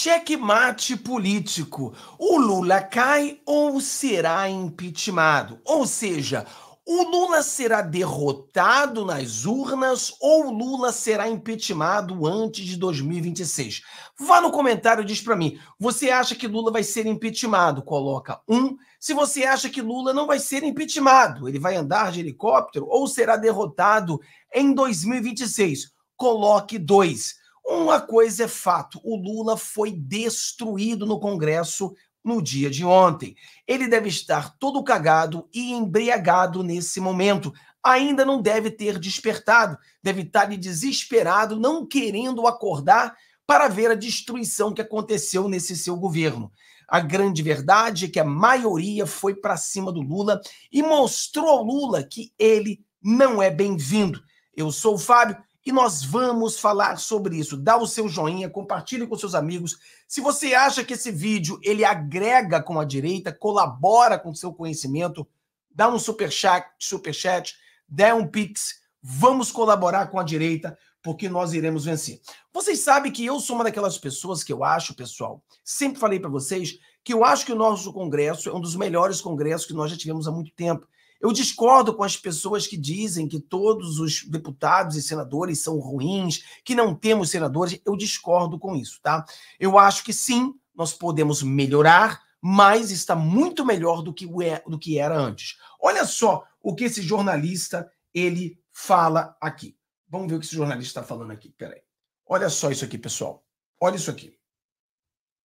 Xeque-mate político. O Lula cai ou será impeachmentado? Ou seja, o Lula será derrotado nas urnas ou o Lula será impeachmentado antes de 2026? Vá no comentário e diz para mim. Você acha que Lula vai ser impeachmentado? Coloca um. Se você acha que Lula não vai ser impeachmentado, ele vai andar de helicóptero ou será derrotado em 2026? Coloque dois. Uma coisa é fato: o Lula foi destruído no Congresso no dia de ontem. Ele deve estar todo cagado e embriagado nesse momento. Ainda não deve ter despertado, deve estar desesperado, não querendo acordar para ver a destruição que aconteceu nesse seu governo. A grande verdade é que a maioria foi para cima do Lula e mostrou ao Lula que ele não é bem-vindo. Eu sou o Fábio e nós vamos falar sobre isso. Dá o seu joinha, compartilhe com seus amigos. Se você acha que esse vídeo ele agrega com a direita, colabora com o seu conhecimento, dá um super chat, super chat, dá um pix. Vamos colaborar com a direita porque nós iremos vencer. Vocês sabem que eu sou uma daquelas pessoas que eu acho, pessoal, sempre falei para vocês que eu acho que o nosso congresso é um dos melhores congressos que nós já tivemos há muito tempo. Eu discordo com as pessoas que dizem que todos os deputados e senadores são ruins, que não temos senadores. Eu discordo com isso, tá? Eu acho que sim, nós podemos melhorar, mas está muito melhor do que, é, do que era antes. Olha só o que esse jornalista ele fala aqui. Vamos ver o que esse jornalista está falando aqui. Peraí. Olha só isso aqui, pessoal. Olha isso aqui.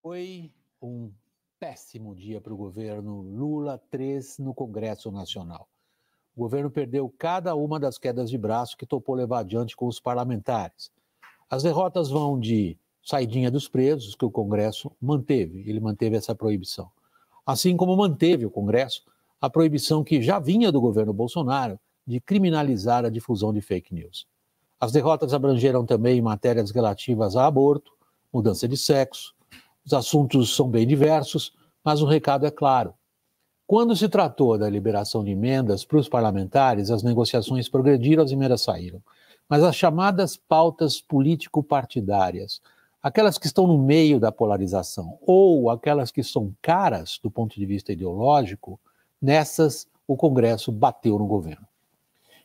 Foi um péssimo dia para o governo Lula 3 no Congresso Nacional. O governo perdeu cada uma das quedas de braço que topou levar adiante com os parlamentares. As derrotas vão de saidinha dos presos, que o Congresso manteve, ele manteve essa proibição. Assim como manteve o Congresso a proibição que já vinha do governo Bolsonaro de criminalizar a difusão de fake news. As derrotas abrangeram também matérias relativas a aborto, mudança de sexo, os assuntos são bem diversos, mas o recado é claro. Quando se tratou da liberação de emendas para os parlamentares, as negociações progrediram, as emendas saíram. Mas as chamadas pautas político-partidárias, aquelas que estão no meio da polarização ou aquelas que são caras do ponto de vista ideológico, nessas o Congresso bateu no governo.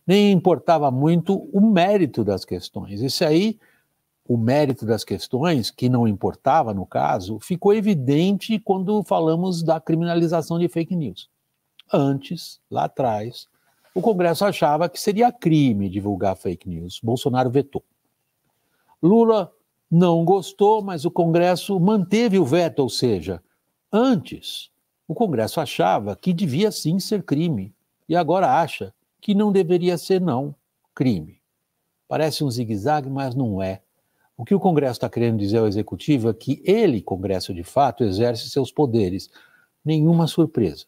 Nem importava muito o mérito das questões. Isso aí o mérito das questões, que não importava no caso, ficou evidente quando falamos da criminalização de fake news. Antes, lá atrás, o Congresso achava que seria crime divulgar fake news. Bolsonaro vetou. Lula não gostou, mas o Congresso manteve o veto, ou seja, antes o Congresso achava que devia sim ser crime e agora acha que não deveria ser não crime. Parece um zigue-zague, mas não é. O que o Congresso está querendo dizer ao Executivo é que ele, Congresso de fato, exerce seus poderes. Nenhuma surpresa.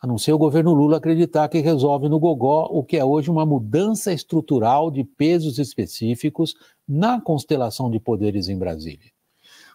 A não ser o governo Lula acreditar que resolve no gogó o que é hoje uma mudança estrutural de pesos específicos na constelação de poderes em Brasília.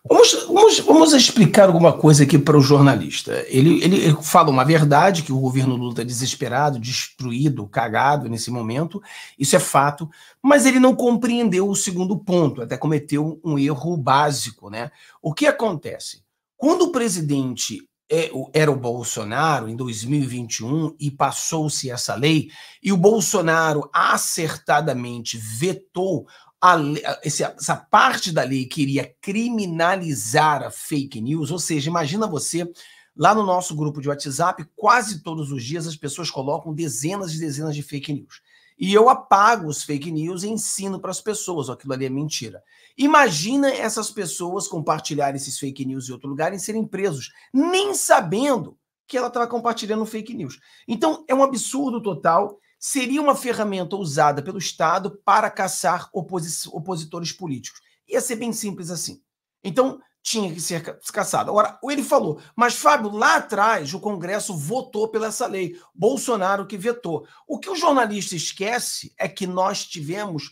Vamos, vamos, vamos, explicar alguma coisa aqui para o jornalista. Ele, ele, ele fala uma verdade, que o governo Lula está desesperado, destruído, cagado nesse momento, isso é fato, mas ele não compreendeu o segundo ponto, até cometeu um erro básico. Né? O que acontece? Quando o presidente é, era o Bolsonaro em 2021 e passou-se essa lei, e o Bolsonaro acertadamente vetou a, essa parte da lei queria criminalizar a fake news, ou seja, imagina você lá no nosso grupo de WhatsApp, quase todos os dias as pessoas colocam dezenas e dezenas de fake news. E eu apago os fake news e ensino para as pessoas, ó, aquilo ali é mentira. Imagina essas pessoas compartilharem esses fake news em outro lugar e serem presos, nem sabendo que ela estava compartilhando fake news. Então é um absurdo total seria uma ferramenta usada pelo Estado para caçar opositores políticos. Ia ser bem simples assim. Então, tinha que ser caçado. Agora, ele falou, mas Fábio, lá atrás o Congresso votou pela essa lei, Bolsonaro que vetou. O que o jornalista esquece é que nós tivemos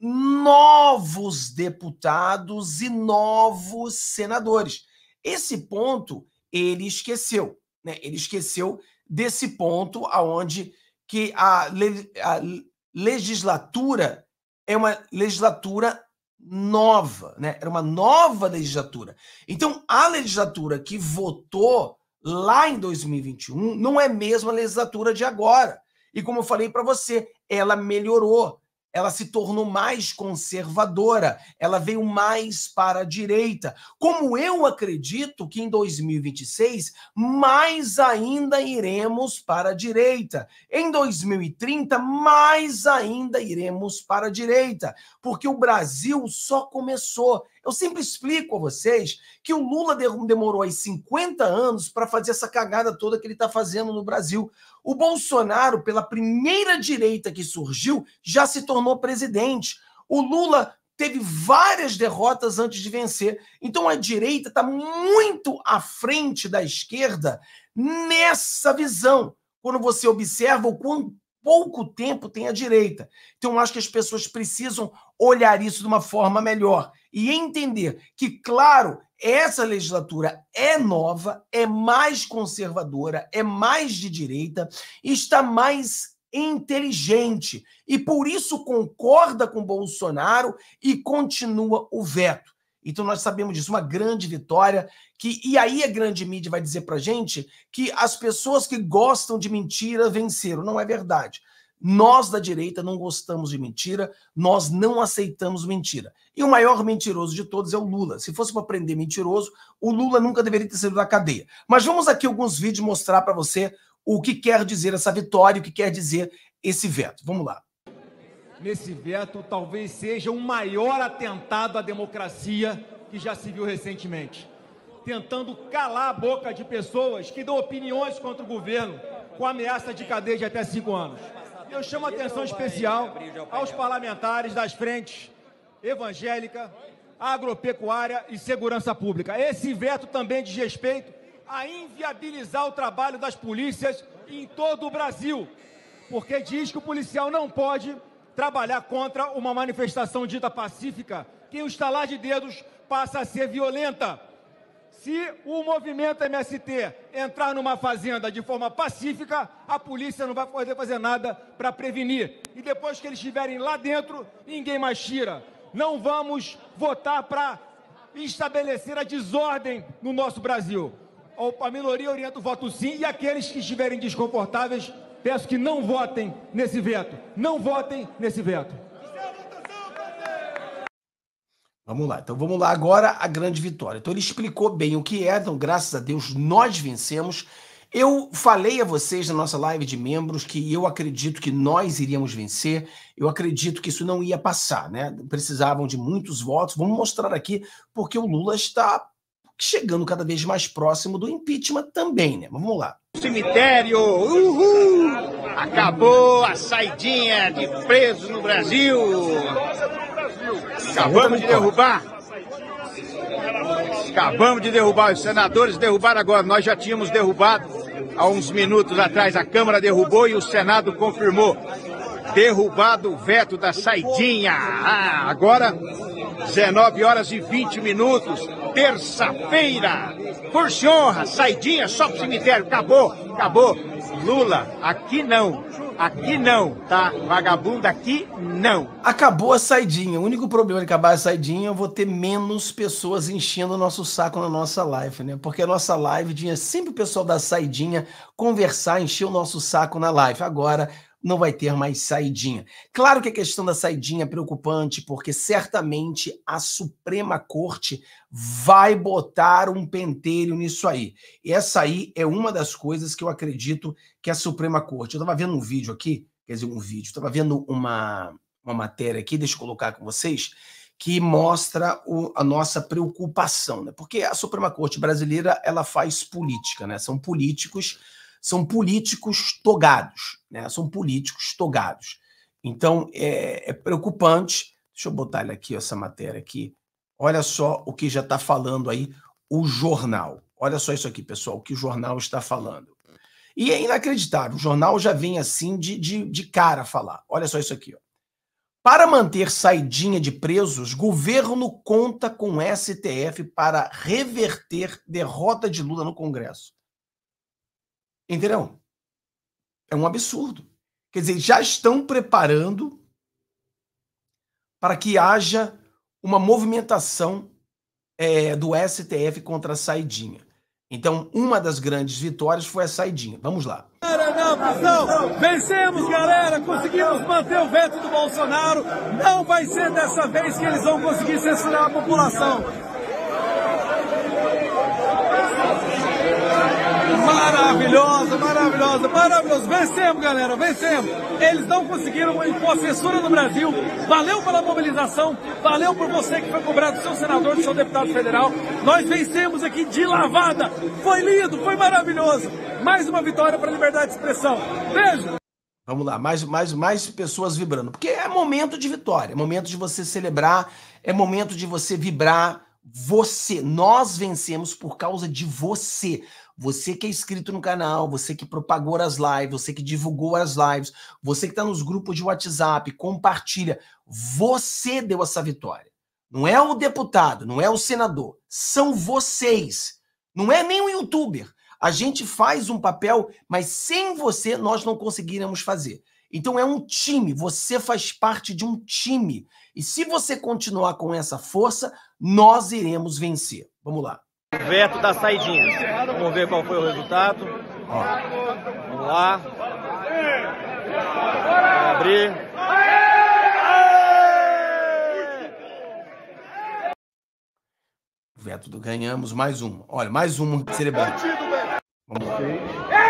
novos deputados e novos senadores. Esse ponto ele esqueceu, né? Ele esqueceu desse ponto aonde que a, le, a legislatura é uma legislatura nova, né? Era uma nova legislatura. Então, a legislatura que votou lá em 2021 não é mesmo a legislatura de agora. E como eu falei para você, ela melhorou, ela se tornou mais conservadora, ela veio mais para a direita. Como eu acredito que em 2026 mais ainda iremos para a direita. Em 2030 mais ainda iremos para a direita, porque o Brasil só começou. Eu sempre explico a vocês que o Lula demorou aí 50 anos para fazer essa cagada toda que ele está fazendo no Brasil. O Bolsonaro, pela primeira direita que surgiu, já se tornou presidente. O Lula teve várias derrotas antes de vencer. Então a direita está muito à frente da esquerda nessa visão. Quando você observa o quão pouco tempo tem a direita. Então, acho que as pessoas precisam olhar isso de uma forma melhor e entender que, claro, essa legislatura é nova, é mais conservadora, é mais de direita, está mais inteligente e por isso concorda com Bolsonaro e continua o veto. Então nós sabemos disso, uma grande vitória que e aí a grande mídia vai dizer para gente que as pessoas que gostam de mentira venceram. Não é verdade. Nós da direita não gostamos de mentira, nós não aceitamos mentira. E o maior mentiroso de todos é o Lula. Se fosse para prender mentiroso, o Lula nunca deveria ter sido da cadeia. Mas vamos aqui alguns vídeos mostrar para você o que quer dizer essa vitória, o que quer dizer esse veto. Vamos lá. Nesse veto, talvez seja o maior atentado à democracia que já se viu recentemente tentando calar a boca de pessoas que dão opiniões contra o governo com ameaça de cadeia de até cinco anos. Eu chamo a atenção especial aos parlamentares das frentes evangélica, agropecuária e segurança pública. Esse veto também diz respeito a inviabilizar o trabalho das polícias em todo o Brasil, porque diz que o policial não pode trabalhar contra uma manifestação dita pacífica, que o estalar de dedos passa a ser violenta. Se o movimento MST entrar numa fazenda de forma pacífica, a polícia não vai poder fazer nada para prevenir. E depois que eles estiverem lá dentro, ninguém mais tira. Não vamos votar para estabelecer a desordem no nosso Brasil. A minoria orienta o voto sim e aqueles que estiverem desconfortáveis, peço que não votem nesse veto. Não votem nesse veto. Vamos lá. Então vamos lá agora a grande vitória. Então ele explicou bem o que é, então graças a Deus nós vencemos. Eu falei a vocês na nossa live de membros que eu acredito que nós iríamos vencer. Eu acredito que isso não ia passar, né? Precisavam de muitos votos. Vamos mostrar aqui porque o Lula está chegando cada vez mais próximo do impeachment também, né? Vamos lá. Cemitério, uhul! Acabou a saidinha de presos no Brasil. Acabamos de derrubar. Acabamos de derrubar. Os senadores derrubaram agora. Nós já tínhamos derrubado há uns minutos atrás. A Câmara derrubou e o Senado confirmou. Derrubado o veto da saidinha. Ah, agora, 19 horas e 20 minutos, terça-feira. Por se honra, saidinha só pro cemitério. Acabou, acabou. Lula, aqui não. Aqui não, tá? Vagabundo aqui não. Acabou a saidinha. O único problema de acabar a saidinha eu vou ter menos pessoas enchendo o nosso saco na nossa live, né? Porque a nossa live tinha sempre o pessoal da saidinha conversar, encher o nosso saco na live. Agora não vai ter mais saidinha. Claro que a questão da saidinha é preocupante, porque certamente a Suprema Corte vai botar um penteiro nisso aí. E essa aí é uma das coisas que eu acredito que a Suprema Corte. Eu estava vendo um vídeo aqui, quer dizer, um vídeo, estava vendo uma, uma matéria aqui, deixa eu colocar com vocês, que mostra o, a nossa preocupação, né? Porque a Suprema Corte brasileira ela faz política, né? São políticos são políticos togados, né? São políticos togados. Então é, é preocupante. Deixa eu botar ele aqui essa matéria aqui. Olha só o que já está falando aí o jornal. Olha só isso aqui, pessoal, o que o jornal está falando. E é inacreditável, o jornal já vem assim de, de, de cara falar. Olha só isso aqui. Ó. Para manter saidinha de presos, governo conta com STF para reverter derrota de Lula no Congresso. Entendeu? É um absurdo. Quer dizer, já estão preparando para que haja uma movimentação é, do STF contra a saidinha. Então, uma das grandes vitórias foi a saidinha. Vamos lá. Não, prisão. Vencemos, galera. Conseguimos manter o veto do Bolsonaro. Não vai ser dessa vez que eles vão conseguir censurar a população. Maravilhosa, maravilhosa, maravilhosa. Vencemos, galera, vencemos. Eles não conseguiram impor censura no Brasil. Valeu pela mobilização, valeu por você que foi cobrado, seu senador, seu deputado federal. Nós vencemos aqui de lavada. Foi lindo, foi maravilhoso. Mais uma vitória para a liberdade de expressão. Beijo! Vamos lá, mais, mais, mais pessoas vibrando. Porque é momento de vitória, é momento de você celebrar, é momento de você vibrar. Você, nós vencemos por causa de você. Você que é inscrito no canal, você que propagou as lives, você que divulgou as lives, você que está nos grupos de WhatsApp, compartilha. Você deu essa vitória. Não é o deputado, não é o senador. São vocês. Não é nem o youtuber. A gente faz um papel, mas sem você nós não conseguiremos fazer. Então é um time, você faz parte de um time. E se você continuar com essa força, nós iremos vencer. Vamos lá veto da saidinha. Vamos ver qual foi o resultado. Ó. Vamos lá. Vamos abrir. Veto do ganhamos mais um. Olha, mais um celebrante. Vamos lá. É!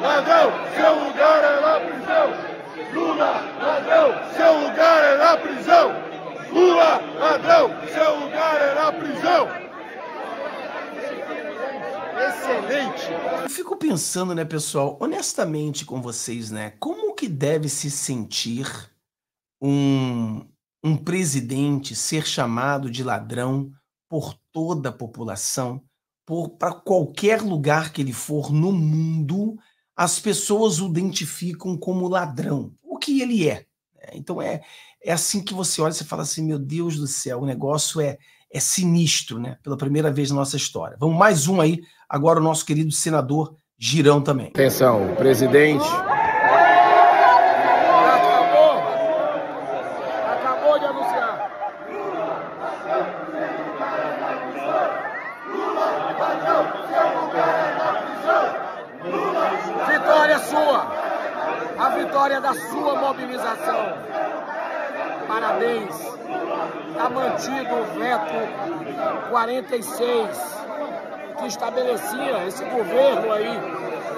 ladrão, seu lugar é na prisão. Lula, ladrão, seu lugar é na prisão. Lula, ladrão, seu lugar é na prisão. Excelente. Eu fico pensando, né, pessoal, honestamente com vocês, né, como que deve se sentir um, um presidente ser chamado de ladrão por toda a população, para qualquer lugar que ele for no mundo, as pessoas o identificam como ladrão, o que ele é. Né? Então é, é assim que você olha e fala assim: meu Deus do céu, o negócio é, é sinistro, né? Pela primeira vez na nossa história. Vamos mais um aí, agora o nosso querido senador Girão também. Atenção, presidente 46, que estabelecia esse governo aí,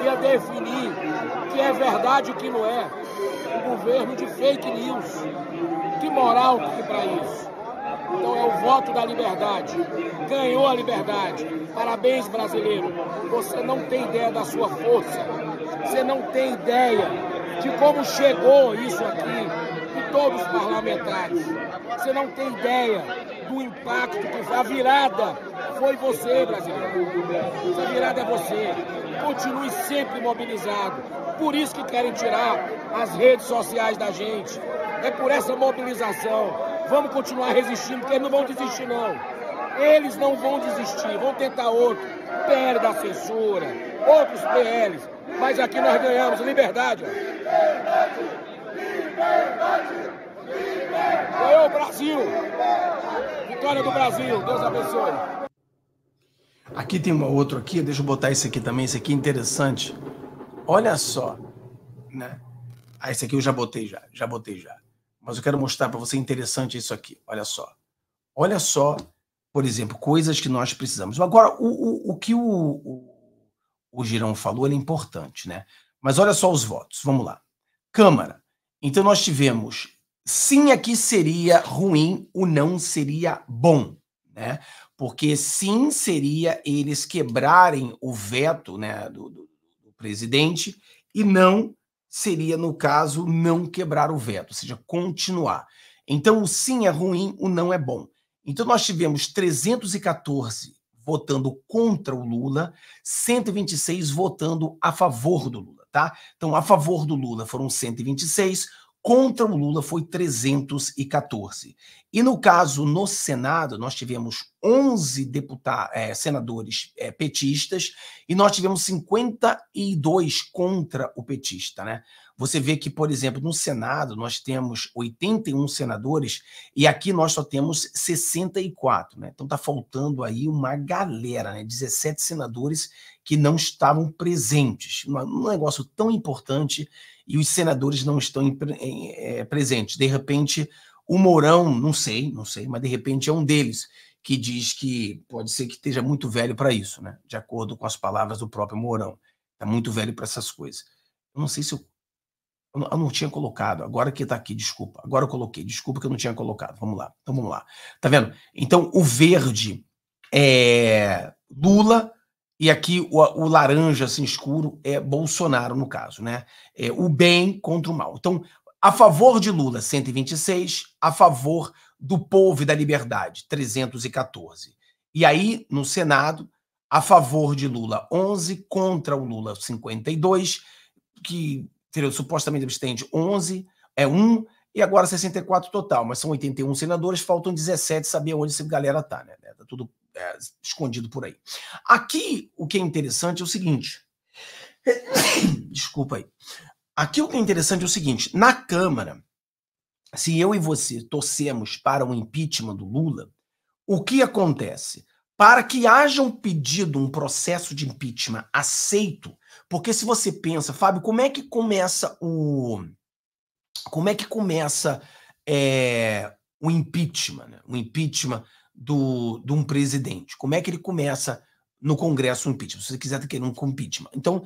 ia definir o que é verdade e o que não é. Um governo de fake news. Que moral que para isso? Então é o voto da liberdade. Ganhou a liberdade. Parabéns, brasileiro. Você não tem ideia da sua força. Você não tem ideia de como chegou isso aqui em todos os parlamentares. Você não tem ideia do impacto que A virada foi você, Brasil. A virada é você. Continue sempre mobilizado. Por isso que querem tirar as redes sociais da gente. É por essa mobilização. Vamos continuar resistindo, porque eles não vão desistir, não. Eles não vão desistir, vão tentar outro. PL da censura, outros PLs. Mas aqui nós ganhamos liberdade. Liberdade! Liberdade! liberdade. Ganhou o Brasil! vitória do Brasil. Deus abençoe. Aqui tem um outro aqui, deixa eu botar esse aqui também, esse aqui é interessante. Olha só, né? Ah, esse aqui eu já botei já, já botei já. Mas eu quero mostrar para você interessante isso aqui. Olha só. Olha só, por exemplo, coisas que nós precisamos. Agora, o, o, o que o, o, o Girão falou é importante, né? Mas olha só os votos. Vamos lá. Câmara. Então nós tivemos sim aqui é seria ruim, o não seria bom, né? Porque sim seria eles quebrarem o veto né, do, do, do presidente e não seria, no caso, não quebrar o veto, ou seja, continuar. Então, o sim é ruim, o não é bom. Então, nós tivemos 314 votando contra o Lula, 126 votando a favor do Lula, tá? Então, a favor do Lula foram 126, contra o Lula foi 314. E no caso, no Senado, nós tivemos 11 deputados, é, eh, senadores é, petistas e nós tivemos 52 contra o petista. Né? Você vê que, por exemplo, no Senado nós temos 81 senadores e aqui nós só temos 64. Né? Então está faltando aí uma galera, né? 17 senadores que não estavam presentes. Um negócio tão importante e os senadores não estão em, em, é, presentes. De repente, o Mourão, não sei, não sei, mas de repente é um deles que diz que pode ser que esteja muito velho para isso, né? De acordo com as palavras do próprio Mourão. Está muito velho para essas coisas. Eu não sei se eu. Eu não, eu não tinha colocado, agora que está aqui, desculpa. Agora eu coloquei, desculpa que eu não tinha colocado. Vamos lá, então vamos lá. Tá vendo? Então, o verde é Lula, e aqui o, o, laranja assim escuro é Bolsonaro, no caso, né? É o bem contra o mal. Então, a favor de Lula, 126, a favor do povo e da liberdade, 314. E aí, no Senado, a favor de Lula, 11, contra o Lula, 52, que entendeu, supostamente abstende 11, é 1, e agora 64 total, mas são 81 senadores, faltam 17 saber onde essa galera tá, né? Tá tudo é, escondido por aí. Aqui o que é interessante é o seguinte. Desculpa aí. Aqui o que é interessante é o seguinte: na Câmara, se eu e você torcemos para o impeachment do Lula, o que acontece? Para que haja um pedido, um processo de impeachment aceito, porque se você pensa, Fábio, como é que começa o. Como é que começa é, o impeachment? Né? O impeachment do, de um presidente? Como é que ele começa no Congresso o impeachment? Se você quiser ter tá um impeachment. Então,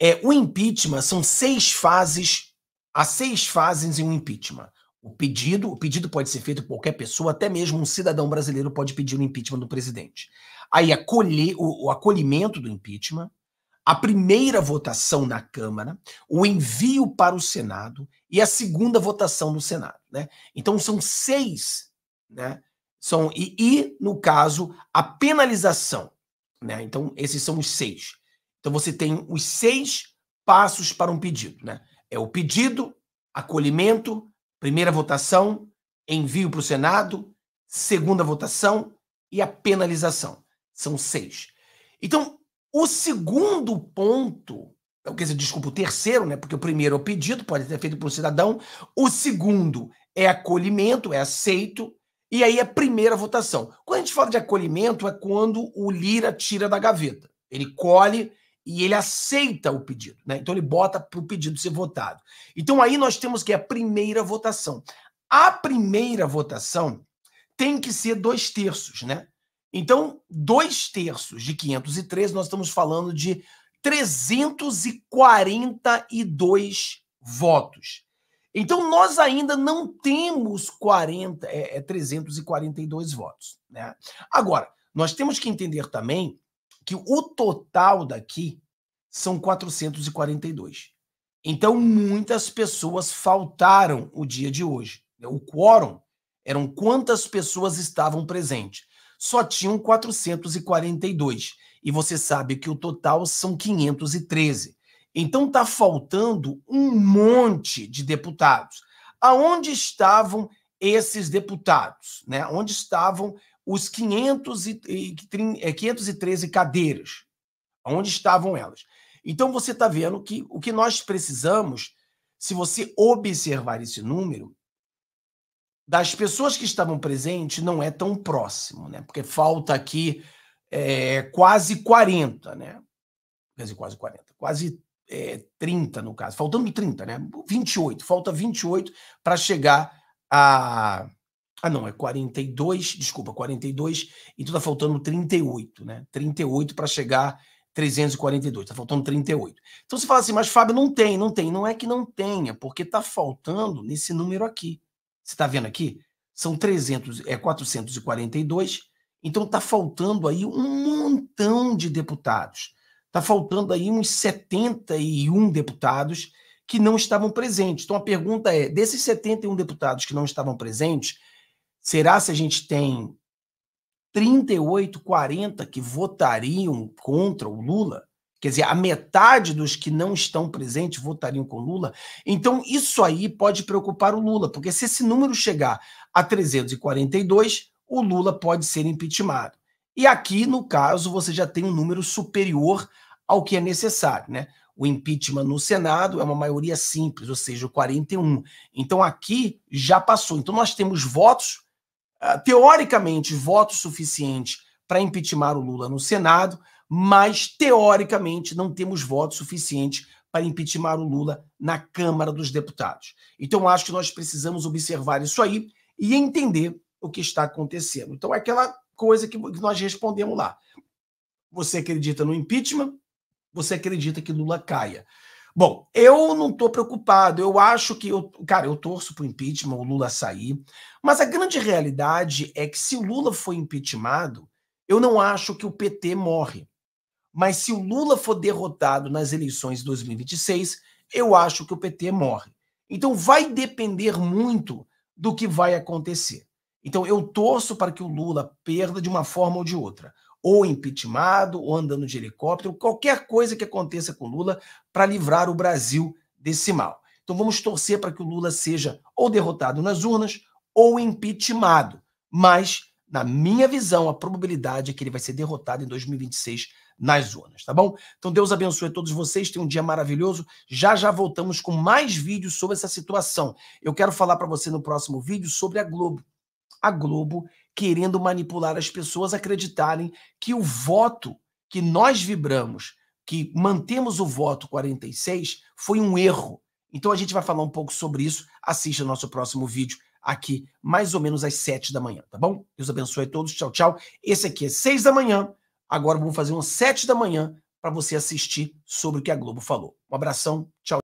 é, o impeachment são seis fases, há seis fases em um impeachment. O pedido, o pedido pode ser feito por qualquer pessoa, até mesmo um cidadão brasileiro pode pedir o um impeachment do presidente. Aí acolher, o, o acolhimento do impeachment, a primeira votação na Câmara, o envio para o Senado e a segunda votação no Senado. Né? Então são seis né, são, e, e, no caso, a penalização. Né? Então, esses são os seis. Então, você tem os seis passos para um pedido. Né? É o pedido, acolhimento, primeira votação, envio para o Senado, segunda votação e a penalização. São seis. Então, o segundo ponto, quer dizer, desculpa, o terceiro, né? Porque o primeiro é o pedido, pode ser feito por um cidadão. O segundo é acolhimento, é aceito. E aí a primeira votação. Quando a gente fala de acolhimento, é quando o Lira tira da gaveta. Ele colhe e ele aceita o pedido, né? Então ele bota para o pedido ser votado. Então aí nós temos que a primeira votação. A primeira votação tem que ser dois terços, né? Então, dois terços de 513, nós estamos falando de 342 votos. Então, nós ainda não temos 40, é, é 342 votos. Né? Agora, nós temos que entender também que o total daqui são 442. Então, muitas pessoas faltaram o dia de hoje. Né? O quórum eram quantas pessoas estavam presentes. Só tinham 442. E você sabe que o total são 513. Então está faltando um monte de deputados. Aonde estavam esses deputados? Né? Onde estavam os 500 e, 513 é, cadeiras? Onde estavam elas? Então você está vendo que o que nós precisamos, se você observar esse número, das pessoas que estavam presentes não é tão próximo, né? Porque falta aqui é, quase 40, né? quase 40, quase é, 30, no caso, faltando 30, né? 28, falta 28 para chegar a. Ah, não, é 42, desculpa, 42, então está faltando 38, né? 38 para chegar 342, está faltando 38. Então você fala assim, mas Fábio, não tem, não tem. Não é que não tenha, porque está faltando nesse número aqui. Você está vendo aqui? São 300, é 442, então está faltando aí um montão de deputados. Está faltando aí uns 71 deputados que não estavam presentes. Então a pergunta é: desses 71 deputados que não estavam presentes, será se a gente tem 38, 40 que votariam contra o Lula? Quer dizer, a metade dos que não estão presentes votariam com Lula. Então, isso aí pode preocupar o Lula, porque se esse número chegar a 342, o Lula pode ser impeachmentado. E aqui, no caso, você já tem um número superior ao que é necessário, né? O impeachment no Senado é uma maioria simples, ou seja, 41. Então aqui já passou. Então nós temos votos, ah, teoricamente, votos suficientes para impeachment o Lula no Senado, mas teoricamente não temos votos suficientes para impeachment o Lula na Câmara dos Deputados. Então acho que nós precisamos observar isso aí e entender o que está acontecendo. Então é aquela coisa que nós respondemos lá. Você acredita no impeachment? você acredita que Lula caia. Bom, eu não estou preocupado. Eu acho que. Eu, cara, eu torço para o impeachment, o Lula sair. Mas a grande realidade é que se o Lula for impeachmentado, eu não acho que o PT morre. Mas se o Lula for derrotado nas eleições de 2026, eu acho que o PT morre. Então vai depender muito do que vai acontecer. Então eu torço para que o Lula perda de uma forma ou de outra ou impeachmentado, ou andando de helicóptero, qualquer coisa que aconteça com Lula para livrar o Brasil desse mal. Então vamos torcer para que o Lula seja ou derrotado nas urnas ou impeachmentado. Mas, na minha visão, a probabilidade é que ele vai ser derrotado em 2026 nas urnas, tá bom? Então Deus abençoe a todos vocês, tenham um dia maravilhoso. Já já voltamos com mais vídeos sobre essa situação. Eu quero falar para você no próximo vídeo sobre a Globo. A Globo querendo manipular as pessoas acreditarem que o voto que nós vibramos, que mantemos o voto 46, foi um erro. Então a gente vai falar um pouco sobre isso. Assista nosso próximo vídeo aqui, mais ou menos às 7 da manhã, tá bom? Deus abençoe a todos. Tchau, tchau. Esse aqui é 6 da manhã. Agora vamos fazer um 7 da manhã para você assistir sobre o que a Globo falou. Um abração. Tchau.